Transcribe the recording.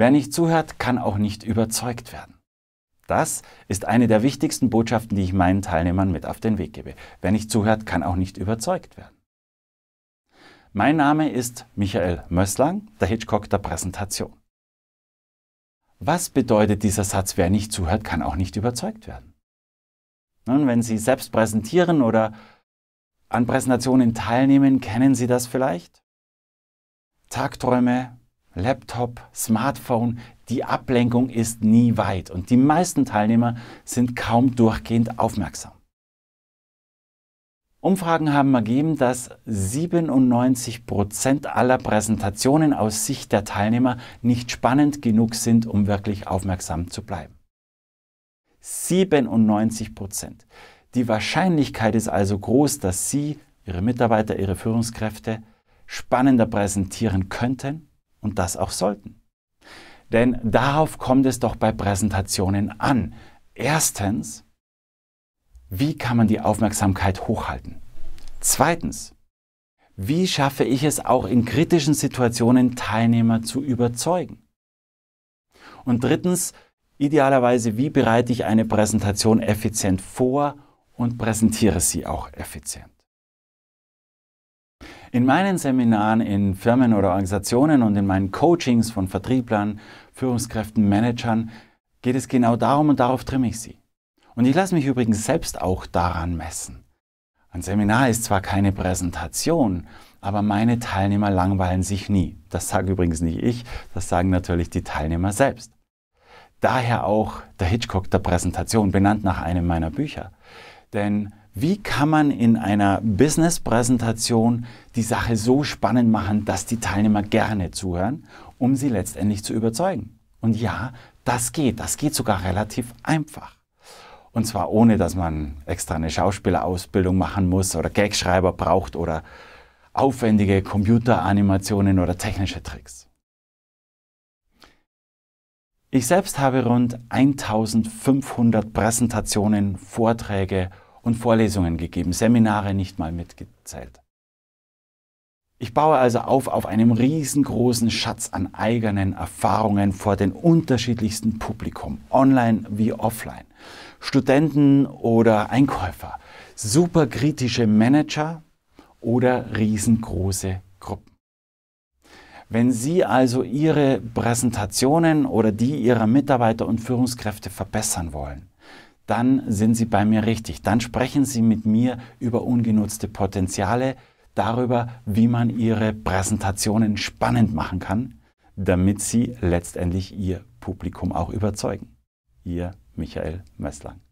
Wer nicht zuhört, kann auch nicht überzeugt werden. Das ist eine der wichtigsten Botschaften, die ich meinen Teilnehmern mit auf den Weg gebe. Wer nicht zuhört, kann auch nicht überzeugt werden. Mein Name ist Michael Mösslang, der Hitchcock der Präsentation. Was bedeutet dieser Satz, wer nicht zuhört, kann auch nicht überzeugt werden? Nun, wenn Sie selbst präsentieren oder an Präsentationen teilnehmen, kennen Sie das vielleicht? Tagträume, Laptop, Smartphone, die Ablenkung ist nie weit und die meisten Teilnehmer sind kaum durchgehend aufmerksam. Umfragen haben ergeben, dass 97% Prozent aller Präsentationen aus Sicht der Teilnehmer nicht spannend genug sind, um wirklich aufmerksam zu bleiben. 97%. Prozent. Die Wahrscheinlichkeit ist also groß, dass Sie, Ihre Mitarbeiter, Ihre Führungskräfte spannender präsentieren könnten, und das auch sollten. Denn darauf kommt es doch bei Präsentationen an. Erstens, wie kann man die Aufmerksamkeit hochhalten? Zweitens, wie schaffe ich es auch in kritischen Situationen Teilnehmer zu überzeugen? Und drittens, idealerweise, wie bereite ich eine Präsentation effizient vor und präsentiere sie auch effizient? In meinen Seminaren in Firmen oder Organisationen und in meinen Coachings von Vertrieblern, Führungskräften, Managern geht es genau darum und darauf trimme ich sie. Und ich lasse mich übrigens selbst auch daran messen. Ein Seminar ist zwar keine Präsentation, aber meine Teilnehmer langweilen sich nie. Das sage übrigens nicht ich, das sagen natürlich die Teilnehmer selbst. Daher auch der Hitchcock der Präsentation, benannt nach einem meiner Bücher. Denn wie kann man in einer Business-Präsentation die Sache so spannend machen, dass die Teilnehmer gerne zuhören, um sie letztendlich zu überzeugen. Und ja, das geht. Das geht sogar relativ einfach. Und zwar ohne, dass man extra eine Schauspielerausbildung machen muss oder Gagschreiber braucht oder aufwendige Computeranimationen oder technische Tricks. Ich selbst habe rund 1500 Präsentationen, Vorträge und Vorlesungen gegeben, Seminare nicht mal mitgezählt. Ich baue also auf auf einem riesengroßen Schatz an eigenen Erfahrungen vor den unterschiedlichsten Publikum, online wie offline. Studenten oder Einkäufer, superkritische Manager oder riesengroße Gruppen. Wenn Sie also Ihre Präsentationen oder die Ihrer Mitarbeiter und Führungskräfte verbessern wollen, dann sind Sie bei mir richtig. Dann sprechen Sie mit mir über ungenutzte Potenziale, darüber, wie man Ihre Präsentationen spannend machen kann, damit Sie letztendlich Ihr Publikum auch überzeugen. Ihr Michael Messlang.